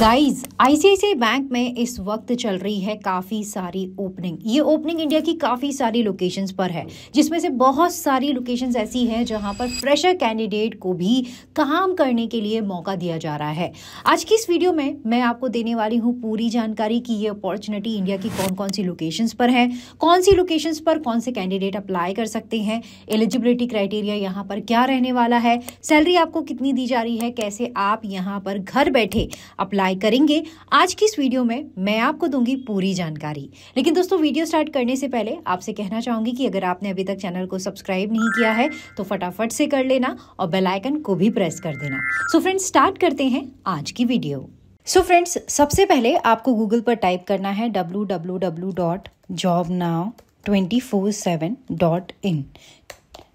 guys ICICI bank में इस वक्त चल रही है काफ़ी सारी ओपनिंग ये ओपनिंग इंडिया की काफ़ी सारी लोकेशंस पर है जिसमें से बहुत सारी लोकेशंस ऐसी हैं जहां पर फ्रेशर कैंडिडेट को भी काम करने के लिए मौका दिया जा रहा है आज की इस वीडियो में मैं आपको देने वाली हूं पूरी जानकारी कि ये अपॉर्चुनिटी इंडिया की कौन कौन सी लोकेशंस पर है कौन सी लोकेशंस पर कौन से कैंडिडेट अप्लाई कर सकते हैं एलिजिबिलिटी क्राइटेरिया यहाँ पर क्या रहने वाला है सैलरी आपको कितनी दी जा रही है कैसे आप यहाँ पर घर बैठे अप्लाई अप्लाई करेंगे आज की इस वीडियो में मैं आपको दूंगी पूरी जानकारी लेकिन दोस्तों वीडियो स्टार्ट करने से पहले आपसे कहना चाहूंगी कि अगर आपने अभी तक चैनल को सब्सक्राइब नहीं किया है तो फटाफट से कर लेना और बेलाइकन को भी प्रेस कर देना सो फ्रेंड्स स्टार्ट करते हैं आज की वीडियो सो so फ्रेंड्स सबसे पहले आपको गूगल पर टाइप करना है डब्ल्यू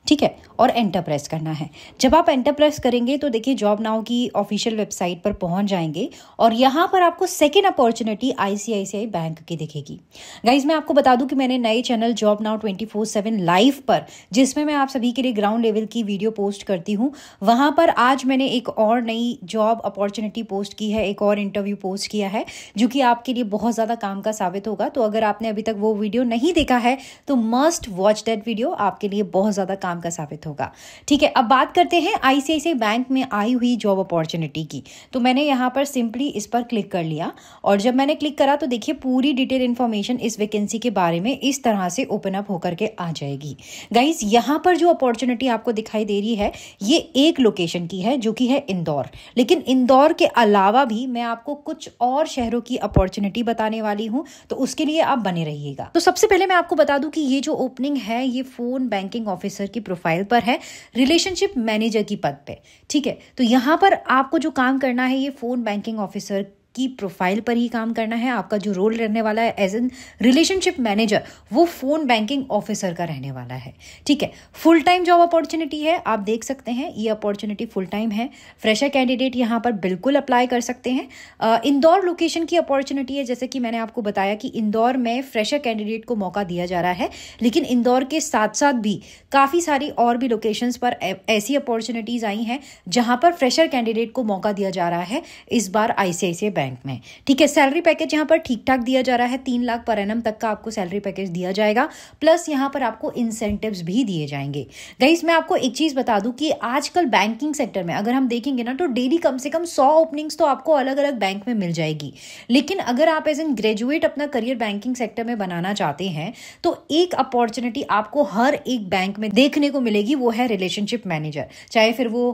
ठीक है और एंटर प्रेस करना है जब आप एंटर प्रेस करेंगे तो देखिए जॉब नाउ की ऑफिशियल वेबसाइट पर पहुंच जाएंगे और यहां पर आपको सेकेंड अपॉर्चुनिटी आईसीआईसीआई बैंक की दिखेगी गाइज मैं आपको बता दूं कि मैंने नए channel job now twenty four seven live पर जिसमें मैं आप सभी के लिए ग्राउंड लेवल की वीडियो पोस्ट करती हूँ वहां पर आज मैंने एक और नई जॉब अपॉर्चुनिटी पोस्ट की है एक और इंटरव्यू पोस्ट किया है जो कि आपके लिए बहुत ज़्यादा काम का साबित होगा तो अगर आपने अभी तक वो वीडियो नहीं देखा है तो मस्ट वॉच दैट वीडियो आपके लिए बहुत ज़्यादा काम काम का साबित होगा ठीक है अब बात करते हैं आईसीआईसीआई बैंक में आई हुई जॉब अपॉर्चुनिटी की तो मैंने यहाँ पर सिंपली इस पर क्लिक कर लिया और जब मैंने क्लिक करा तो देखिए पूरी डिटेल इन्फॉर्मेशन इस वैकेंसी के बारे में इस तरह से ओपन अप होकर के आ जाएगी गाइज यहाँ पर जो अपॉर्चुनिटी आपको दिखाई दे रही है ये एक लोकेशन की है जो कि है इंदौर लेकिन इंदौर के अलावा भी मैं आपको कुछ और शहरों की अपॉर्चुनिटी बताने वाली हूँ तो उसके लिए आप बने रहिएगा तो सबसे पहले मैं आपको बता दूं कि ये जो ओपनिंग है ये फोन बैंकिंग ऑफिसर की प्रोफाइल पर है रिलेशनशिप मैनेजर की पद पे ठीक है तो यहां पर आपको जो काम करना है ये फ़ोन बैंकिंग ऑफिसर आपकी प्रोफाइल पर ही काम करना है आपका जो रोल रहने वाला है एज एन रिलेशनशिप मैनेजर वो फ़ोन बैंकिंग ऑफिसर का रहने वाला है ठीक है फुल टाइम जॉब अपॉर्चुनिटी है आप देख सकते हैं ये अपॉर्चुनिटी फुल टाइम है फ्रेशर कैंडिडेट यहाँ पर बिल्कुल अप्लाई कर सकते हैं इंदौर लोकेशन की अपॉर्चुनिटी है जैसे कि मैंने आपको बताया कि इंदौर में फ्रेशर कैंडिडेट को मौका दिया जा रहा है लेकिन इंदौर के साथ साथ भी काफ़ी सारी और भी लोकेशंस पर ऐसी अपॉर्चुनिटीज़ आई हैं जहाँ पर फ्रेशर कैंडिडेट को मौका दिया जा रहा है इस बार आई बैंक बैंक में ठीक है सैलरी पैकेज यहाँ पर ठीक ठाक दिया जा रहा है तीन लाख पर एनम तक का आपको सैलरी पैकेज दिया जाएगा प्लस यहाँ पर आपको इंसेंटिव्स भी दिए जाएंगे गाइस मैं आपको एक चीज़ बता दूँ कि आजकल बैंकिंग सेक्टर में अगर हम देखेंगे ना तो डेली कम से कम सौ ओपनिंग्स तो आपको अलग अलग बैंक में मिल जाएगी लेकिन अगर आप एज एन ग्रेजुएट अपना करियर बैंकिंग सेक्टर में बनाना चाहते हैं तो एक अपॉर्चुनिटी आपको हर एक बैंक में देखने को मिलेगी वो है रिलेशनशिप मैनेजर चाहे फिर वो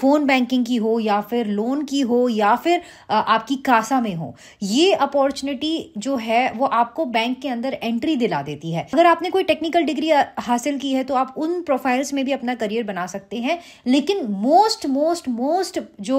फ़ोन बैंकिंग की हो या फिर लोन की हो या फिर आपकी निकासा में हो ये अपॉर्चुनिटी जो है वो आपको बैंक के अंदर एंट्री दिला देती है अगर आपने कोई टेक्निकल डिग्री हासिल की है तो आप उन प्रोफाइल्स में भी अपना करियर बना सकते हैं लेकिन मोस्ट मोस्ट मोस्ट जो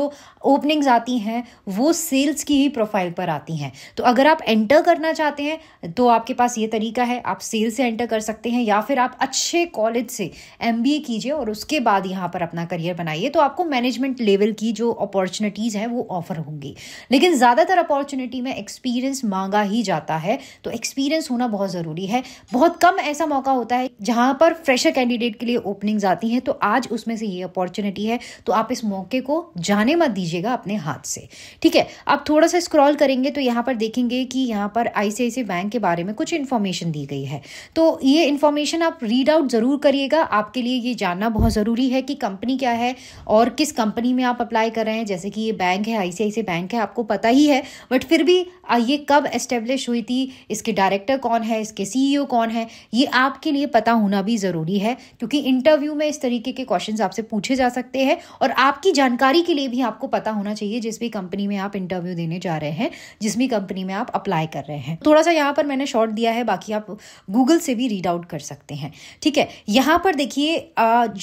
ओपनिंग्स आती हैं वो सेल्स की ही प्रोफाइल पर आती हैं तो अगर आप एंटर करना चाहते हैं तो आपके पास ये तरीका है आप सेल से एंटर कर सकते हैं या फिर आप अच्छे कॉलेज से एम कीजिए और उसके बाद यहाँ पर अपना करियर बनाइए तो आपको मैनेजमेंट लेवल की जो अपॉर्चुनिटीज़ हैं वो ऑफर होंगी लेकिन ज़्यादातर अपॉर्चुनिटी में एक्सपीरियंस मांगा ही जाता है तो एक्सपीरियंस होना बहुत ज़रूरी है बहुत कम ऐसा मौका होता है जहाँ पर फ्रेशर कैंडिडेट के लिए ओपनिंग्स आती हैं तो आज उसमें से ये अपॉर्चुनिटी है तो आप इस मौके को जाने मत दीजिएगा अपने हाथ से ठीक है आप थोड़ा सा स्क्रॉल करेंगे तो यहाँ पर देखेंगे कि यहाँ पर आईसीआईसी बैंक के बारे में कुछ इन्फॉर्मेशन दी गई है तो ये इन्फॉर्मेशन आप रीड आउट ज़रूर करिएगा आपके लिए ये जानना बहुत ज़रूरी है कि कंपनी क्या है और किस कंपनी में आप अप्लाई कर रहे हैं जैसे कि ये बैंक है आईसीआईसी बैंक है आपको पता ही है बट फिर भी ये कब एस्टेब्लिश हुई थी इसके डायरेक्टर कौन है इसके सीईओ कौन है ये आपके लिए पता होना भी ज़रूरी है क्योंकि इंटरव्यू में इस तरीके के क्वेश्चन आपसे पूछे जा सकते हैं और आपकी जानकारी के लिए भी आपको पता होना चाहिए जिस भी कंपनी में आप इंटरव्यू देने जा रहे हैं जिस भी कंपनी में आप अप्लाई कर रहे हैं थोड़ा सा यहाँ पर मैंने शॉर्ट दिया है बाकी आप गूगल से भी रीड आउट कर सकते हैं ठीक है यहाँ पर देखिए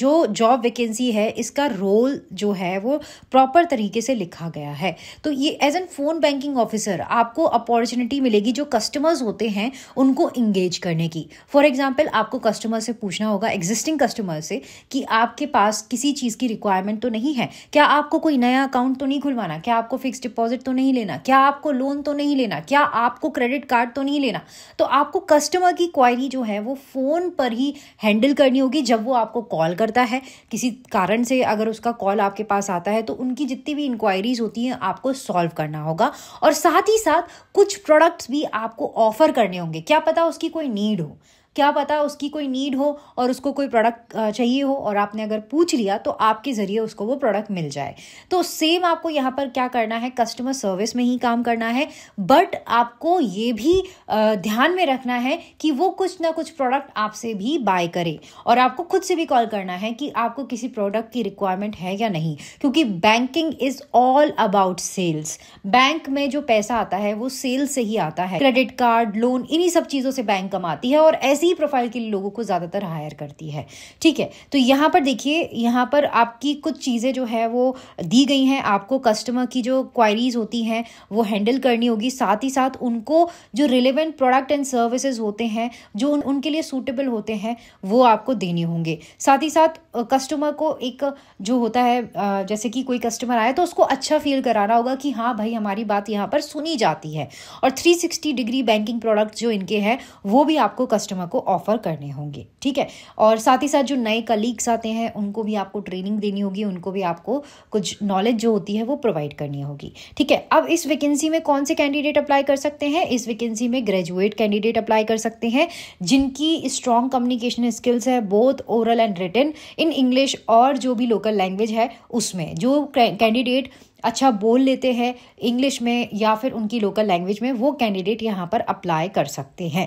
जो जॉब वैकेंसी है इसका रोल जो है वो प्रॉपर तरीके से लिखा गया है तो ये as an phone banking officer आपको अपॉर्चुनिटी मिलेगी जो कस्टमर्स होते हैं उनको इंगेज करने की फॉर एग्जाम्पल आपको कस्टमर से पूछना होगा एग्जिस्टिंग कस्टमर से कि आपके पास किसी चीज़ की रिक्वायरमेंट तो नहीं है क्या आपको कोई नया अकाउंट तो नहीं खुलवाना क्या आपको फिक्स डिपॉजिट तो नहीं लेना क्या आपको लोन तो नहीं लेना क्या आपको क्रेडिट कार्ड तो नहीं लेना तो आपको कस्टमर की क्वायरी जो है वो फ़ोन पर ही हैंडल करनी होगी जब वो आपको कॉल करता है किसी कारण से अगर उसका कॉल आपके पास आता है तो उनकी जितनी भी इंक्वायरीज होती हैं आपको सॉल्व करना होगा और साथ ही साथ कुछ प्रोडक्ट्स भी आपको ऑफर करने होंगे क्या पता उसकी कोई नीड हो क्या पता उसकी कोई नीड हो और उसको कोई प्रोडक्ट चाहिए हो और आपने अगर पूछ लिया तो आपके ज़रिए उसको वो प्रोडक्ट मिल जाए तो सेम आपको यहाँ पर क्या करना है कस्टमर सर्विस में ही काम करना है बट आपको ये भी ध्यान में रखना है कि वो कुछ ना कुछ प्रोडक्ट आपसे भी बाय करे और आपको खुद से भी कॉल करना है कि आपको किसी प्रोडक्ट की रिक्वायरमेंट है या नहीं क्योंकि banking is all about sales bank में जो पैसा आता है वो सेल्स से ही आता है क्रेडिट कार्ड लोन इन्हीं सब चीज़ों से बैंक कमाती है और ऐसी ही प्रोफाइल के लोगों को ज़्यादातर हायर करती है ठीक है तो यहाँ पर देखिए यहाँ पर आपकी कुछ चीज़ें जो है वो दी गई हैं आपको कस्टमर की जो क्वायरीज होती हैं वो हैंडल करनी होगी साथ ही साथ उनको जो रिलेवेंट प्रोडक्ट एंड सर्विसेज होते हैं जो उन, उनके लिए सूटेबल होते हैं वो आपको देने होंगे साथ ही साथ कस्टमर को एक जो होता है जैसे कि कोई कस्टमर आया तो उसको अच्छा फील कराना होगा कि हाँ भाई हमारी बात यहाँ पर सुनी जाती है और 360 डिग्री बैंकिंग प्रोडक्ट जो इनके हैं वो भी आपको कस्टमर को ऑफर करने होंगे ठीक है और साथ ही साथ जो नए कलीग्स आते हैं उनको भी आपको ट्रेनिंग देनी होगी उनको भी आपको कुछ नॉलेज जो होती है वो प्रोवाइड करनी होगी ठीक है अब इस वैकेंसी में कौन से कैंडिडेट अप्लाई कर सकते हैं इस वैकेंसी में ग्रेजुएट कैंडिडेट अप्लाई कर सकते हैं जिनकी स्ट्रॉन्ग कम्युनिकेशन स्किल्स है both oral and written in English और जो भी लोकल लैंग्वेज है उसमें जो कैंडिडेट अच्छा बोल लेते हैं इंग्लिश में या फिर उनकी लोकल लैंग्वेज में वो कैंडिडेट यहाँ पर अप्लाई कर सकते हैं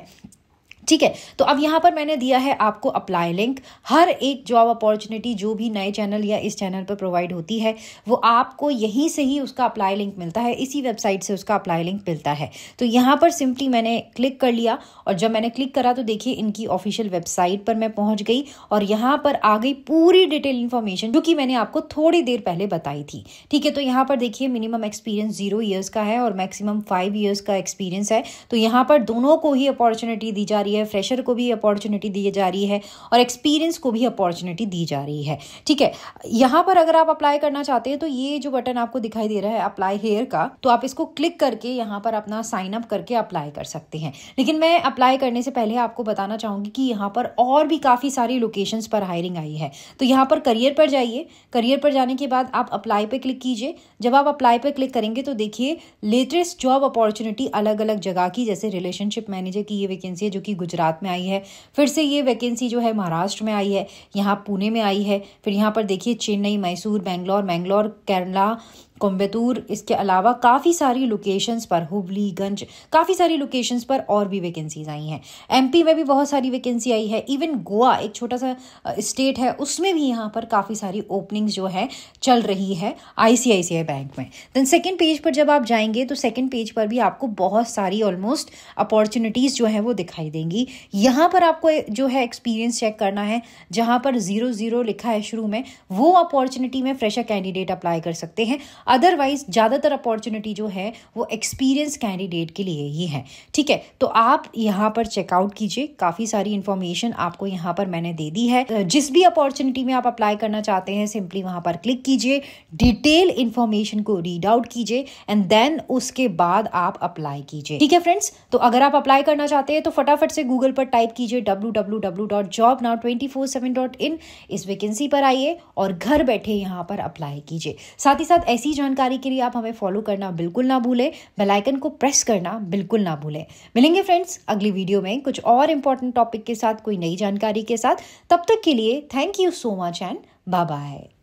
ठीक है तो अब यहां पर मैंने दिया है आपको अप्लाई लिंक हर एक जॉब अपॉर्चुनिटी जो भी नए चैनल या इस चैनल पर प्रोवाइड होती है वो आपको यहीं से ही उसका अप्लाई लिंक मिलता है इसी वेबसाइट से उसका अप्लाई लिंक मिलता है तो यहां पर सिंपली मैंने क्लिक कर लिया और जब मैंने क्लिक करा तो देखिए इनकी ऑफिशियल वेबसाइट पर मैं पहुंच गई और यहां पर आ गई पूरी डिटेल इन्फॉर्मेशन जो कि मैंने आपको थोड़ी देर पहले बताई थी ठीक है तो यहां पर देखिए मिनिमम एक्सपीरियंस जीरो ईयर्स का है और मैक्सिमम फाइव ईयर्स का एक्सपीरियंस है तो यहां पर दोनों को ही अपॉर्चुनिटी दी जा रही रही है फ्रेशर को भी अपॉर्चुनिटी दी जा रही है और एक्सपीरियंस को भी अपॉर्चुनिटी दी जा रही है ठीक है यहां पर अगर आप अप्लाई करना चाहते हैं तो ये जो बटन आपको दिखाई दे रहा है अप्लाई हेयर का तो आप इसको क्लिक करके यहां पर अपना साइन अप करके अप्लाई कर सकते हैं लेकिन मैं अप्लाई करने से पहले आपको बताना चाहूंगी कि यहां पर और भी काफ़ी सारी लोकेशंस पर हायरिंग आई है तो यहां पर करियर पर जाइए करियर पर जाने के बाद आप अप्लाई पर क्लिक कीजिए जब आप अप्लाई पर क्लिक करेंगे तो देखिए लेटेस्ट जॉब अपॉर्चुनिटी अलग अलग जगह की जैसे रिलेशनशिप मैनेजर की ये वैकेंसी है जो कि गुजरात में आई है फिर से ये वैकेंसी जो है महाराष्ट्र में आई है यहाँ पुणे में आई है फिर यहाँ पर देखिए चेन्नई मैसूर बैंगलोर मैंगलोर केरला कोम्बेतूर इसके अलावा काफ़ी सारी लोकेशंस पर हुबलीगंज काफ़ी सारी लोकेशंस पर और भी वैकेंसीज आई हैं एमपी में भी बहुत सारी वैकेंसी आई है इवन गोवा एक छोटा सा स्टेट है उसमें भी यहाँ पर काफ़ी सारी ओपनिंग्स जो है चल रही है आईसीआईसीआई बैंक में देन सेकेंड पेज पर जब आप जाएंगे तो सेकेंड पेज पर भी आपको बहुत सारी ऑलमोस्ट अपॉर्चुनिटीज़ जो है वो दिखाई देंगी यहाँ पर आपको जो है एक्सपीरियंस चेक करना है जहाँ पर ज़ीरो ज़ीरो लिखा है शुरू में वो अपॉर्चुनिटी में फ्रेशर कैंडिडेट अप्लाई कर सकते हैं अदरवाइज ज़्यादातर अपॉर्चुनिटी जो है वो एक्सपीरियंस कैंडिडेट के लिए ही है ठीक है तो आप यहाँ पर चेकआउट कीजिए काफ़ी सारी इन्फॉर्मेशन आपको यहाँ पर मैंने दे दी है जिस भी अपॉर्चुनिटी में आप अप्लाई करना चाहते हैं सिंपली वहाँ पर क्लिक कीजिए डिटेल इन्फॉर्मेशन को रीड आउट कीजिए एंड देन उसके बाद आप अप्लाई कीजिए ठीक है फ्रेंड्स तो अगर आप अप्लाई करना चाहते हैं तो फटाफट से गूगल पर टाइप कीजिए W W W dot job twenty four seven dot in इस वैकेंसी पर आइए और घर बैठे यहाँ पर अप्लाई कीजिए साथ ही साथ ऐसी जानकारी के लिए आप हमें फॉलो करना बिल्कुल ना भूलें बेलाइकन को प्रेस करना बिल्कुल ना भूलें मिलेंगे फ्रेंड्स अगली वीडियो में कुछ और इंपॉर्टेंट टॉपिक के साथ कोई नई जानकारी के साथ तब तक के लिए thank you so much and bye bye